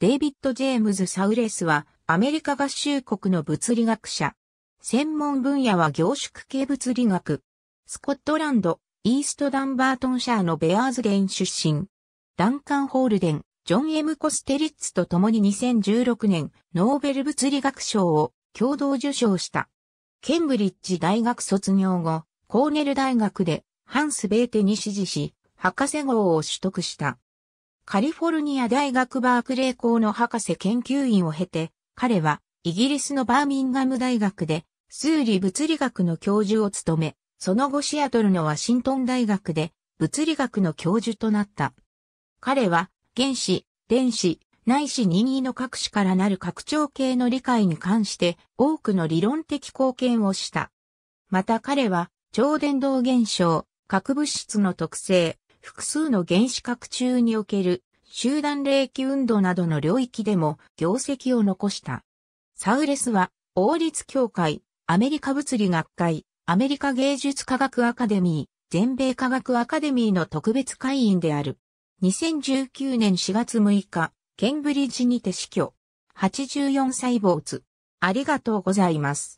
デイビッド・ジェームズ・サウレスは、アメリカ合衆国の物理学者。専門分野は凝縮系物理学。スコットランド、イーストダンバートンシャーのベアーズデン出身。ダンカン・ホールデン、ジョン・ M・ コステリッツと共に2016年、ノーベル物理学賞を共同受賞した。ケンブリッジ大学卒業後、コーネル大学で、ハンス・ベーテに指示し、博士号を取得した。カリフォルニア大学バークレー校の博士研究員を経て、彼はイギリスのバーミンガム大学で数理物理学の教授を務め、その後シアトルのワシントン大学で物理学の教授となった。彼は原子、電子、内子任意の各種からなる拡張系の理解に関して多くの理論的貢献をした。また彼は超伝導現象、核物質の特性、複数の原子核中における集団冷気運動などの領域でも業績を残した。サウレスは、王立協会、アメリカ物理学会、アメリカ芸術科学アカデミー、全米科学アカデミーの特別会員である。2019年4月6日、ケンブリッジにて死去。84歳没。ありがとうございます。